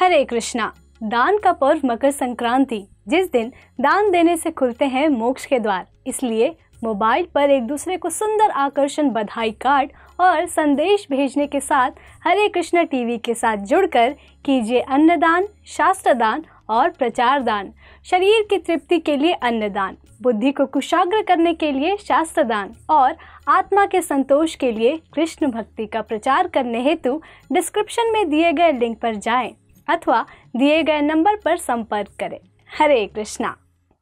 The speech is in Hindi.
हरे कृष्णा दान का पर्व मकर संक्रांति जिस दिन दान देने से खुलते हैं मोक्ष के द्वार इसलिए मोबाइल पर एक दूसरे को सुंदर आकर्षण बधाई कार्ड और संदेश भेजने के साथ हरे कृष्णा टीवी के साथ जुड़कर कीजिए अन्नदान शास्त्र दान और प्रचार दान शरीर की तृप्ति के लिए अन्नदान बुद्धि को कुशाग्र करने के लिए शास्त्र दान और आत्मा के संतोष के लिए कृष्ण भक्ति का प्रचार करने हेतु डिस्क्रिप्शन में दिए गए लिंक पर जाएं। अथवा दिए गए नंबर पर संपर्क करें हरे कृष्णा